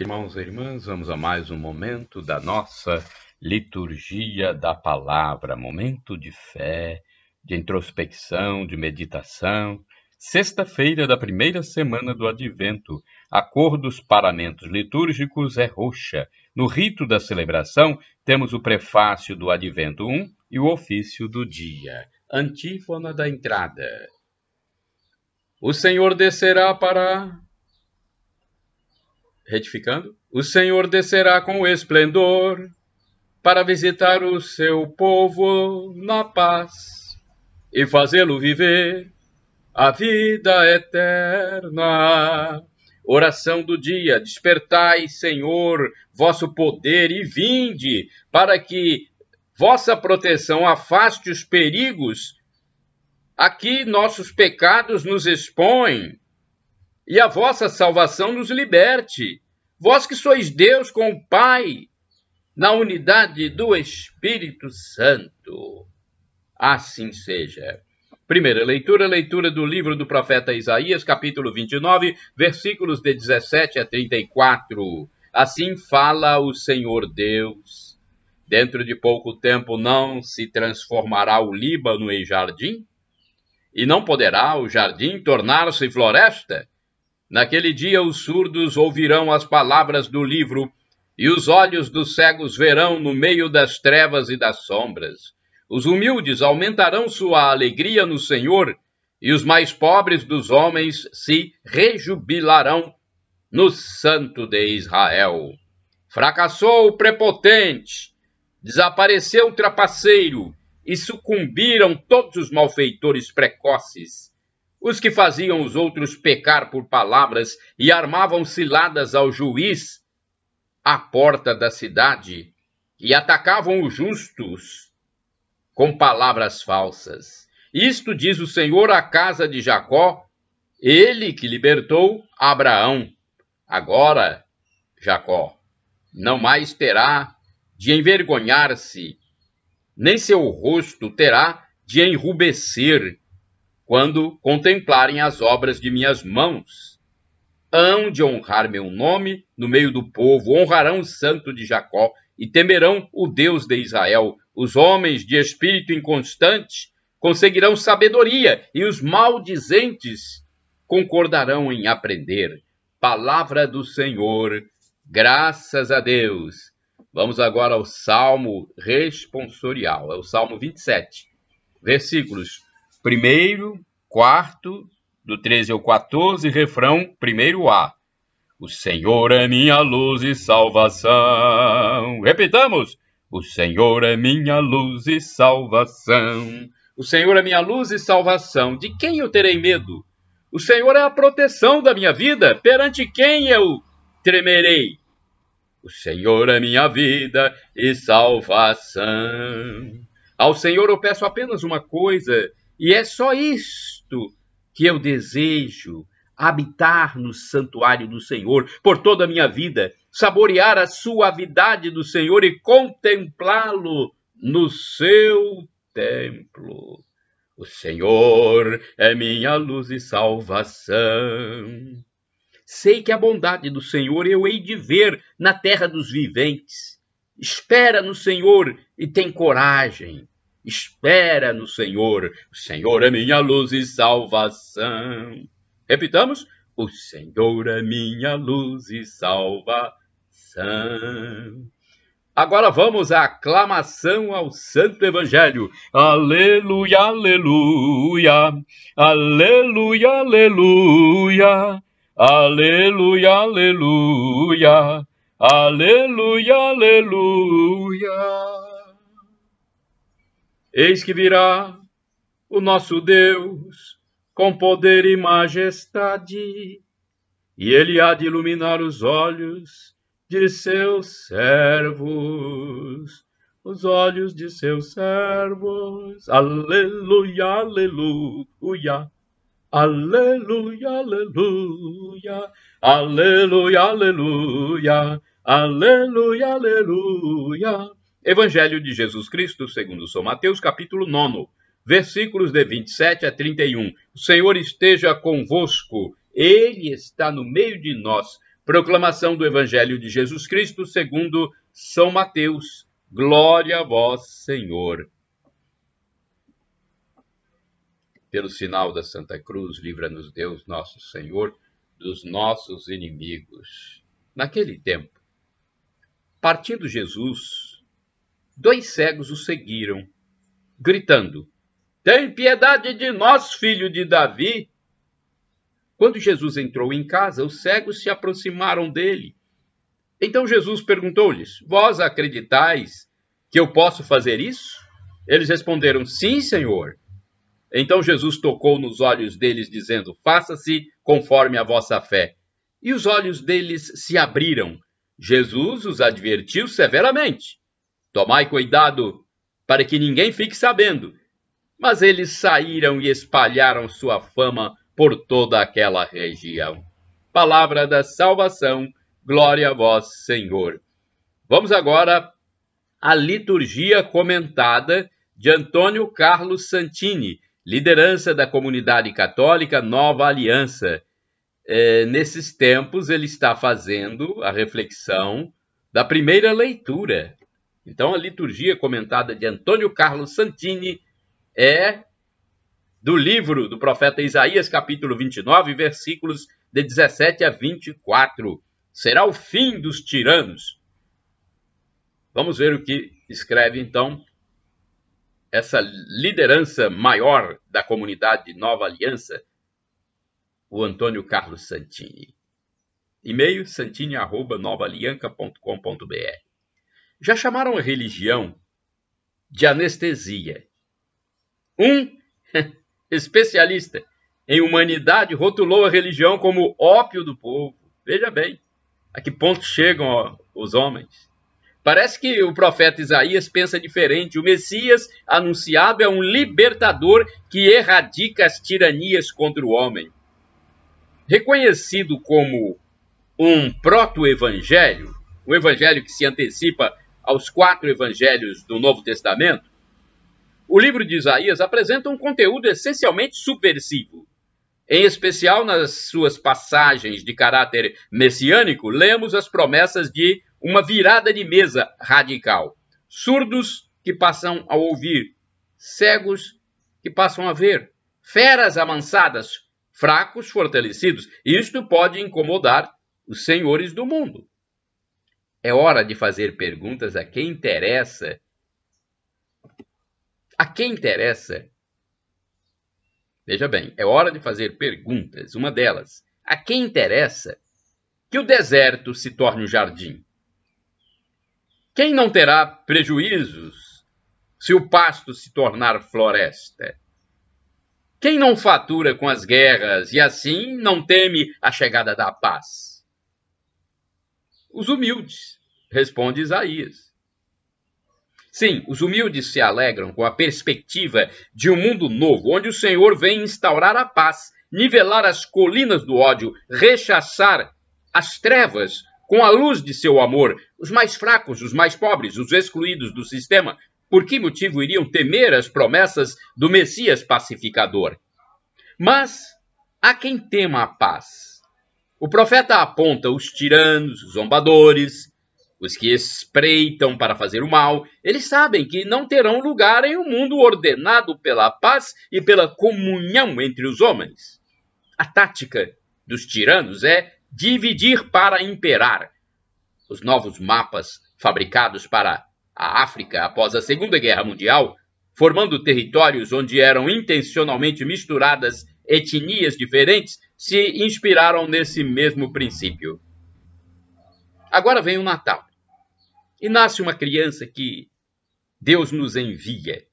Irmãos e irmãs, vamos a mais um momento da nossa liturgia da palavra, momento de fé, de introspecção, de meditação. Sexta-feira da primeira semana do Advento, a cor dos paramentos litúrgicos é roxa. No rito da celebração, temos o prefácio do Advento I e o ofício do dia. Antífona da entrada. O Senhor descerá para retificando, o Senhor descerá com esplendor para visitar o seu povo na paz e fazê-lo viver a vida eterna. Oração do dia: Despertai, Senhor, vosso poder e vinde, para que vossa proteção afaste os perigos a que nossos pecados nos expõem e a vossa salvação nos liberte. Vós que sois Deus com o Pai, na unidade do Espírito Santo. Assim seja. Primeira leitura, leitura do livro do profeta Isaías, capítulo 29, versículos de 17 a 34. Assim fala o Senhor Deus. Dentro de pouco tempo não se transformará o Líbano em jardim? E não poderá o jardim tornar-se floresta? Naquele dia os surdos ouvirão as palavras do livro, e os olhos dos cegos verão no meio das trevas e das sombras. Os humildes aumentarão sua alegria no Senhor, e os mais pobres dos homens se rejubilarão no Santo de Israel. Fracassou o prepotente, desapareceu o trapaceiro, e sucumbiram todos os malfeitores precoces os que faziam os outros pecar por palavras e armavam ciladas ao juiz à porta da cidade e atacavam os justos com palavras falsas. Isto diz o Senhor à casa de Jacó, ele que libertou Abraão. Agora, Jacó, não mais terá de envergonhar-se, nem seu rosto terá de enrubescer, quando contemplarem as obras de minhas mãos. Hão de honrar meu nome no meio do povo, honrarão o santo de Jacó e temerão o Deus de Israel. Os homens de espírito inconstante conseguirão sabedoria e os maldizentes concordarão em aprender. Palavra do Senhor, graças a Deus. Vamos agora ao Salmo responsorial, é o Salmo 27, versículos primeiro, quarto, do 13 ao 14, refrão, primeiro A. O Senhor é minha luz e salvação. Repitamos! O Senhor é minha luz e salvação. O Senhor é minha luz e salvação. De quem eu terei medo? O Senhor é a proteção da minha vida. Perante quem eu tremerei? O Senhor é minha vida e salvação. Ao Senhor eu peço apenas uma coisa e é só isto que eu desejo: habitar no santuário do Senhor por toda a minha vida, saborear a suavidade do Senhor e contemplá-lo no seu templo. O Senhor é minha luz e salvação. Sei que a bondade do Senhor eu hei de ver na terra dos viventes. Espera no Senhor e tem coragem. Espera no Senhor, o Senhor é minha luz e salvação. Repitamos: O Senhor é minha luz e salvação. Agora vamos à aclamação ao Santo Evangelho. Aleluia, aleluia, aleluia, aleluia, aleluia, aleluia, aleluia, aleluia. Eis que virá o nosso Deus com poder e majestade, e ele há de iluminar os olhos de seus servos, os olhos de seus servos. Aleluia, aleluia. Aleluia, aleluia, aleluia, aleluia, aleluia, aleluia. Evangelho de Jesus Cristo, segundo São Mateus, capítulo 9, versículos de 27 a 31. O Senhor esteja convosco, Ele está no meio de nós. Proclamação do Evangelho de Jesus Cristo, segundo São Mateus. Glória a vós, Senhor. Pelo sinal da Santa Cruz, livra-nos Deus, nosso Senhor, dos nossos inimigos. Naquele tempo, partindo Jesus dois cegos o seguiram, gritando: Tem piedade de nós, filho de Davi! Quando Jesus entrou em casa, os cegos se aproximaram dele. Então Jesus perguntou-lhes: Vós acreditais que eu posso fazer isso? Eles responderam: Sim, Senhor. Então Jesus tocou nos olhos deles, dizendo: Faça-se conforme a vossa fé. E os olhos deles se abriram. Jesus os advertiu severamente: Tomai cuidado para que ninguém fique sabendo. Mas eles saíram e espalharam sua fama por toda aquela região. Palavra da salvação, glória a vós, Senhor. Vamos agora à liturgia comentada de Antônio Carlos Santini, liderança da comunidade católica Nova Aliança. É, nesses tempos, ele está fazendo a reflexão da primeira leitura então, a liturgia comentada de Antônio Carlos Santini é do livro do profeta Isaías, capítulo 29, versículos de 17 a 24. Será o fim dos tiranos. Vamos ver o que escreve então essa liderança maior da comunidade Nova Aliança, o Antônio Carlos Santini. E-mail santini@novalianca.com.br já chamaram a religião de anestesia. Um especialista em humanidade rotulou a religião como ópio do povo. Veja bem a que ponto chegam ó, os homens. Parece que o profeta Isaías pensa diferente. O Messias anunciado é um libertador que erradica as tiranias contra o homem. Reconhecido como um proto-evangelho, um evangelho que se antecipa aos quatro evangelhos do Novo Testamento, o livro de Isaías apresenta um conteúdo essencialmente subversivo. Em especial nas suas passagens de caráter messiânico, lemos as promessas de uma virada de mesa radical. Surdos que passam a ouvir, cegos que passam a ver, feras amansadas, fracos fortalecidos. Isto pode incomodar os senhores do mundo. É hora de fazer perguntas a quem interessa. A quem interessa? Veja bem, é hora de fazer perguntas. Uma delas, a quem interessa que o deserto se torne um jardim? Quem não terá prejuízos se o pasto se tornar floresta? Quem não fatura com as guerras e assim não teme a chegada da paz? Os humildes, responde Isaías. Sim, os humildes se alegram com a perspectiva de um mundo novo, onde o Senhor vem instaurar a paz, nivelar as colinas do ódio, rechaçar as trevas com a luz de seu amor, os mais fracos, os mais pobres, os excluídos do sistema, por que motivo iriam temer as promessas do Messias pacificador? Mas há quem tema a paz o profeta aponta os tiranos, os zombadores, os que espreitam para fazer o mal. Eles sabem que não terão lugar em um mundo ordenado pela paz e pela comunhão entre os homens. A tática dos tiranos é dividir para imperar. Os novos mapas fabricados para a África após a Segunda Guerra Mundial, formando territórios onde eram intencionalmente misturadas etnias diferentes, se inspiraram nesse mesmo princípio. Agora vem o Natal e nasce é uma criança que Deus nos envia.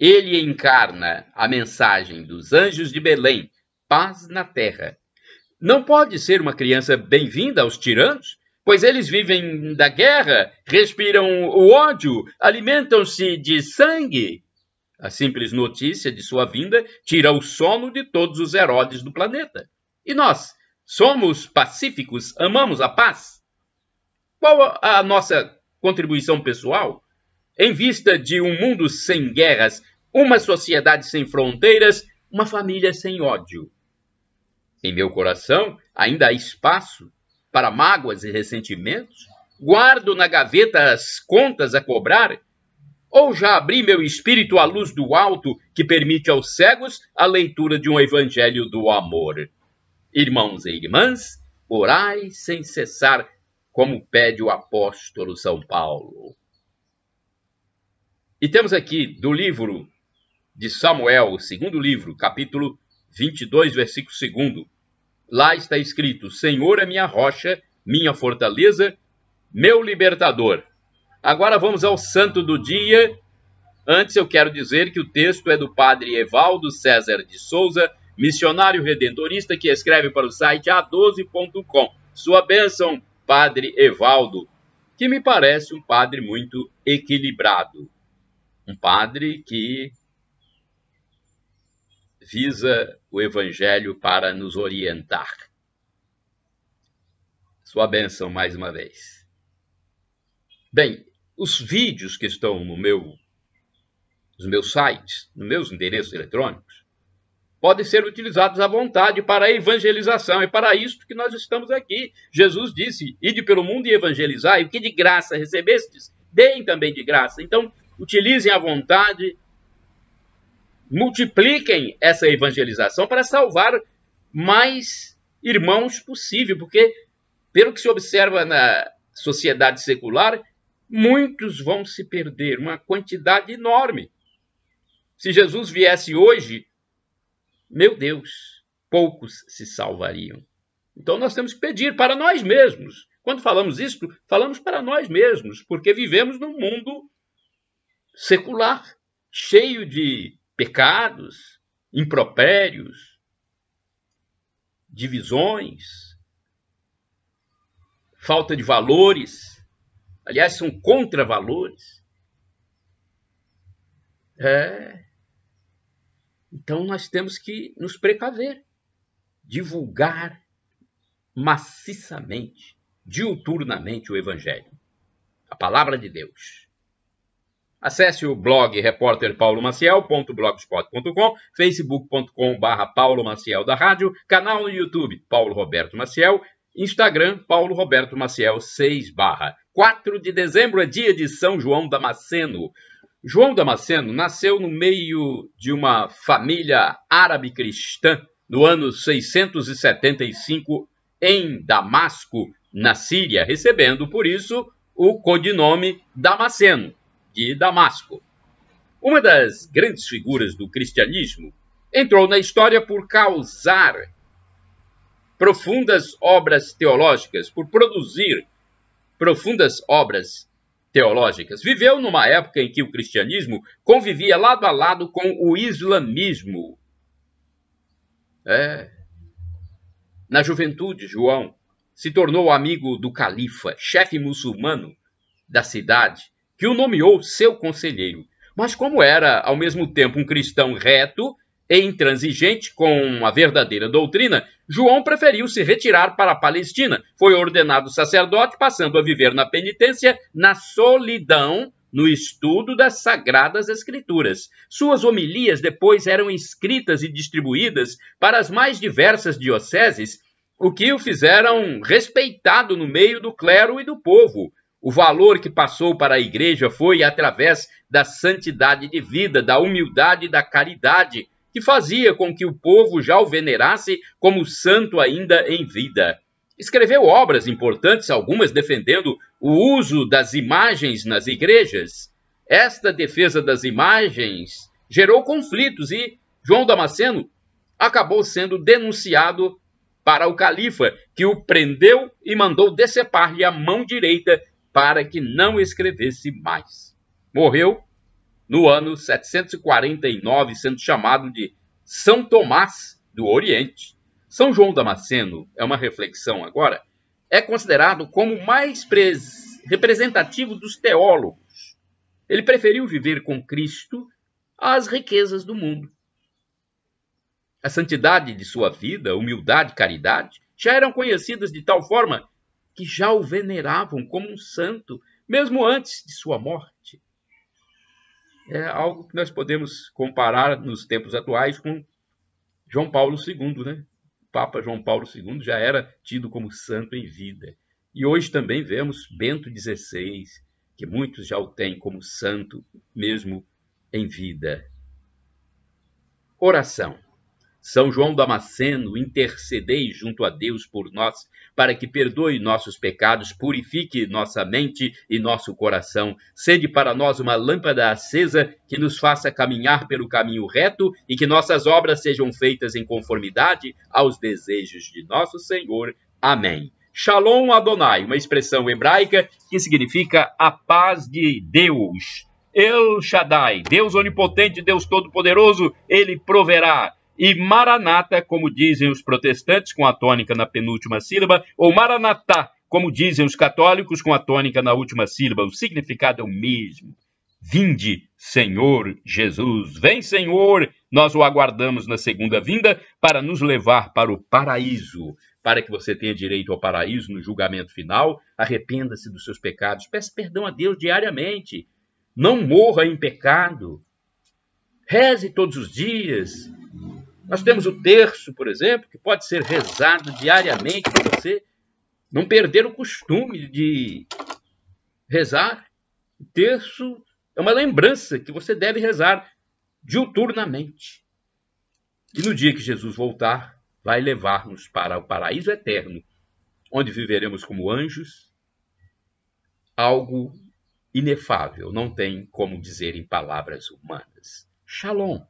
Ele encarna a mensagem dos anjos de Belém, paz na terra. Não pode ser uma criança bem-vinda aos tiranos, pois eles vivem da guerra, respiram o ódio, alimentam-se de sangue. A simples notícia de sua vinda tira o sono de todos os Herodes do planeta. E nós? Somos pacíficos? Amamos a paz? Qual a nossa contribuição pessoal? Em vista de um mundo sem guerras, uma sociedade sem fronteiras, uma família sem ódio. Em meu coração ainda há espaço para mágoas e ressentimentos? Guardo na gaveta as contas a cobrar ou já abri meu espírito à luz do alto, que permite aos cegos a leitura de um evangelho do amor? Irmãos e irmãs, orai sem cessar, como pede o apóstolo São Paulo. E temos aqui do livro de Samuel, o segundo livro, capítulo 22, versículo 2. Lá está escrito: Senhor é minha rocha, minha fortaleza, meu libertador. Agora vamos ao santo do dia. Antes eu quero dizer que o texto é do padre Evaldo César de Souza, missionário redentorista que escreve para o site a12.com. Sua bênção, padre Evaldo, que me parece um padre muito equilibrado. Um padre que visa o evangelho para nos orientar. Sua bênção mais uma vez. Bem, os vídeos que estão no meu, nos meus sites, nos meus endereços eletrônicos, podem ser utilizados à vontade para a evangelização. É para isso que nós estamos aqui. Jesus disse: ide pelo mundo e evangelizai". o que de graça recebestes, deem também de graça. Então, utilizem à vontade, multipliquem essa evangelização para salvar mais irmãos possível, porque, pelo que se observa na sociedade secular, muitos vão se perder, uma quantidade enorme. Se Jesus viesse hoje, meu Deus, poucos se salvariam. Então nós temos que pedir para nós mesmos. Quando falamos isso, falamos para nós mesmos, porque vivemos num mundo secular, cheio de pecados, impropérios, divisões, falta de valores aliás, são contravalores. É. Então, nós temos que nos precaver, divulgar maciçamente, diuturnamente o Evangelho, a palavra de Deus. Acesse o blog repórterpaulomaciel.blogspot.com, facebook.com.br Paulo da Rádio, canal no YouTube Paulo Roberto Maciel, Instagram, Paulo Roberto Maciel 6 barra. 4 de dezembro é dia de São João Damasceno. João Damasceno nasceu no meio de uma família árabe cristã no ano 675 em Damasco, na Síria, recebendo por isso o codinome Damasceno, de Damasco. Uma das grandes figuras do cristianismo entrou na história por causar profundas obras teológicas, por produzir profundas obras teológicas. Viveu numa época em que o cristianismo convivia lado a lado com o islamismo. É. Na juventude, João se tornou amigo do califa, chefe muçulmano da cidade, que o nomeou seu conselheiro. Mas, como era ao mesmo tempo um cristão reto e intransigente com a verdadeira doutrina, João preferiu se retirar para a Palestina. Foi ordenado sacerdote, passando a viver na penitência, na solidão, no estudo das Sagradas Escrituras. Suas homilias depois eram escritas e distribuídas para as mais diversas dioceses, o que o fizeram respeitado no meio do clero e do povo. O valor que passou para a igreja foi através da santidade de vida, da humildade e da caridade, que fazia com que o povo já o venerasse como santo ainda em vida. Escreveu obras importantes, algumas defendendo o uso das imagens nas igrejas. Esta defesa das imagens gerou conflitos e João Damasceno acabou sendo denunciado para o califa, que o prendeu e mandou decepar-lhe a mão direita para que não escrevesse mais. Morreu no ano 749, sendo chamado de São Tomás do Oriente. São João Damasceno, é uma reflexão agora, é considerado como o mais representativo dos teólogos. Ele preferiu viver com Cristo às riquezas do mundo. A santidade de sua vida, humildade, caridade, já eram conhecidas de tal forma que já o veneravam como um santo, mesmo antes de sua morte é algo que nós podemos comparar nos tempos atuais com João Paulo II, né? Papa João Paulo II já era tido como santo em vida. E hoje também vemos Bento XVI, que muitos já o têm como santo, mesmo em vida. Oração. São João Damasceno, intercedei junto a Deus por nós, para que perdoe nossos pecados, purifique nossa mente e nosso coração. Sede para nós uma lâmpada acesa que nos faça caminhar pelo caminho reto e que nossas obras sejam feitas em conformidade aos desejos de nosso Senhor. Amém. Shalom Adonai, uma expressão hebraica que significa a paz de Deus. El Shaddai, Deus onipotente, Deus todo-poderoso, ele proverá e Maranata, como dizem os protestantes, com a tônica na penúltima sílaba, ou Maranatá, como dizem os católicos, com a tônica na última sílaba. O significado é o mesmo. Vinde, Senhor Jesus. Vem, Senhor, nós o aguardamos na segunda vinda para nos levar para o paraíso. Para que você tenha direito ao paraíso no julgamento final, arrependa-se dos seus pecados, peça perdão a Deus diariamente, não morra em pecado, reze todos os dias, nós temos o terço, por exemplo, que pode ser rezado diariamente para você não perder o costume de rezar. O terço é uma lembrança que você deve rezar diuturnamente. E no dia que Jesus voltar, vai levar-nos para o paraíso eterno, onde viveremos como anjos, algo inefável, não tem como dizer em palavras humanas. Shalom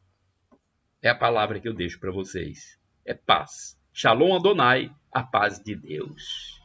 é a palavra que eu deixo para vocês. É paz. Shalom Adonai, a paz de Deus.